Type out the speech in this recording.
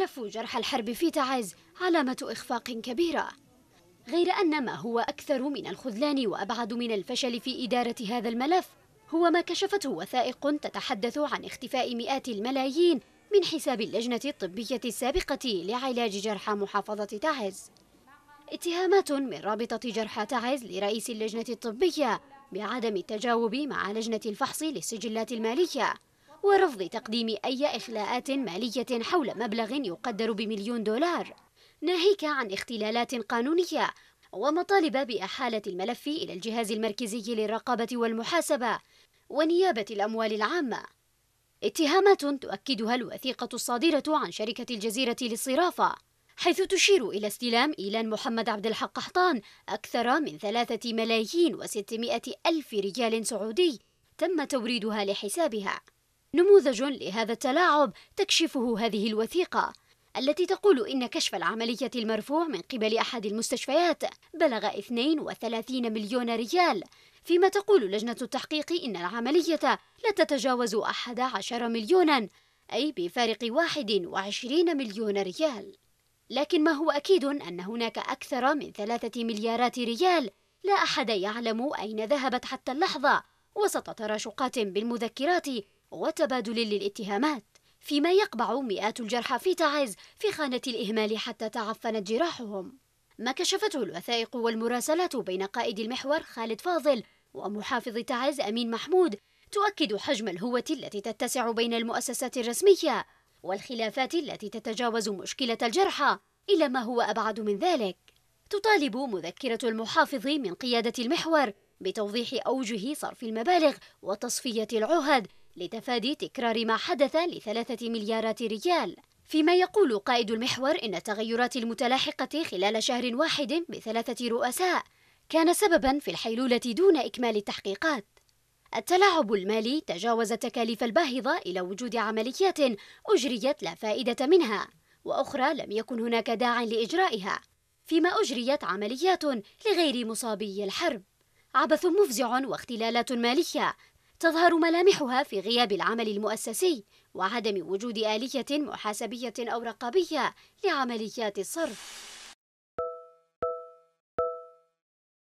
ملف جرح الحرب في تعز علامة إخفاق كبيرة غير أن ما هو أكثر من الخذلان وأبعد من الفشل في إدارة هذا الملف هو ما كشفته وثائق تتحدث عن اختفاء مئات الملايين من حساب اللجنة الطبية السابقة لعلاج جرحى محافظة تعز اتهامات من رابطة جرحى تعز لرئيس اللجنة الطبية بعدم التجاوب مع لجنة الفحص للسجلات المالية ورفض تقديم أي إخلاءات مالية حول مبلغ يقدر بمليون دولار ناهيك عن اختلالات قانونية ومطالب بإحالة الملف إلى الجهاز المركزي للرقابة والمحاسبة ونيابة الأموال العامة اتهامات تؤكدها الوثيقة الصادرة عن شركة الجزيرة للصرافة حيث تشير إلى استلام إيلان محمد عبد الحق حطان أكثر من ثلاثة ملايين وستمائة ألف ريال سعودي تم توريدها لحسابها نموذج لهذا التلاعب تكشفه هذه الوثيقة التي تقول إن كشف العملية المرفوع من قبل أحد المستشفيات بلغ 32 مليون ريال فيما تقول لجنة التحقيق إن العملية لا تتجاوز 11 مليونا أي بفارق 21 مليون ريال لكن ما هو أكيد أن هناك أكثر من ثلاثة مليارات ريال لا أحد يعلم أين ذهبت حتى اللحظة وسط تراشقات بالمذكرات وتبادل للاتهامات فيما يقبع مئات الجرحى في تعز في خانة الإهمال حتى تعفنت جراحهم ما كشفته الوثائق والمراسلات بين قائد المحور خالد فاضل ومحافظ تعز أمين محمود تؤكد حجم الهوة التي تتسع بين المؤسسات الرسمية والخلافات التي تتجاوز مشكلة الجرحى إلى ما هو أبعد من ذلك تطالب مذكرة المحافظ من قيادة المحور بتوضيح أوجه صرف المبالغ وتصفية العهد لتفادي تكرار ما حدث لثلاثة مليارات ريال فيما يقول قائد المحور إن التغيرات المتلاحقة خلال شهر واحد بثلاثة رؤساء كان سببا في الحيلولة دون إكمال التحقيقات التلاعب المالي تجاوز التكاليف الباهظة إلى وجود عمليات أجريت لا فائدة منها وأخرى لم يكن هناك داع لإجرائها فيما أجريت عمليات لغير مصابي الحرب عبث مفزع واختلالات مالية تظهر ملامحها في غياب العمل المؤسسي وعدم وجود آلية محاسبية أو رقابية لعمليات الصرف